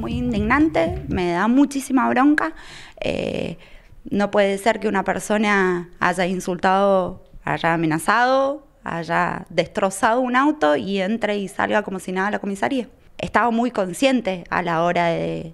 muy indignante, me da muchísima bronca. Eh, no puede ser que una persona haya insultado, haya amenazado, haya destrozado un auto y entre y salga como si nada a la comisaría. Estaba muy consciente a la hora de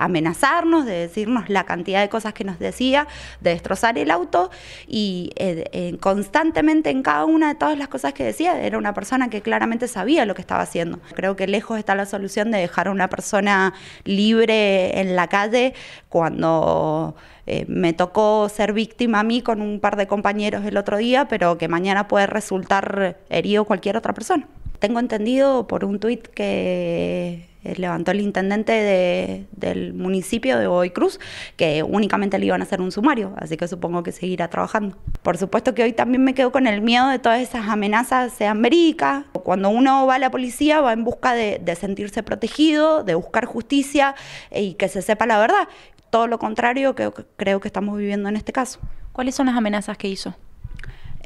amenazarnos, de decirnos la cantidad de cosas que nos decía, de destrozar el auto y eh, eh, constantemente en cada una de todas las cosas que decía era una persona que claramente sabía lo que estaba haciendo. Creo que lejos está la solución de dejar a una persona libre en la calle cuando eh, me tocó ser víctima a mí con un par de compañeros el otro día, pero que mañana puede resultar herido cualquier otra persona. Tengo entendido por un tuit que eh, levantó el intendente del municipio de hoy Cruz, que únicamente le iban a hacer un sumario, así que supongo que seguirá trabajando. Por supuesto que hoy también me quedo con el miedo de todas esas amenazas, sean vericas. Cuando uno va a la policía va en busca de, sentirse protegido, de buscar justicia eh, y que se sepa la verdad. Todo lo contrario que creo que estamos viviendo en este caso. ¿Cuáles son las amenazas que hizo?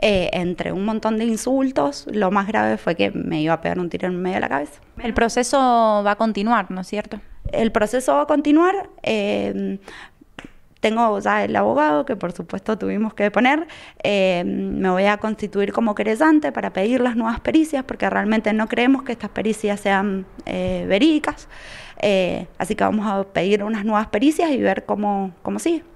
Eh, entre un montón de insultos. Lo más grave fue que me iba a pegar un tiro en medio de la cabeza. El proceso va a continuar, ¿no es cierto? El proceso va a continuar. Em, tengo ya el abogado, que por supuesto tuvimos que poner. Em, me voy a constituir como querellante para pedir las nuevas pericias, porque realmente no creemos que estas pericias sean eh, verídicas. Eh, así que vamos a pedir unas nuevas pericias y ver cómo, cómo sigue.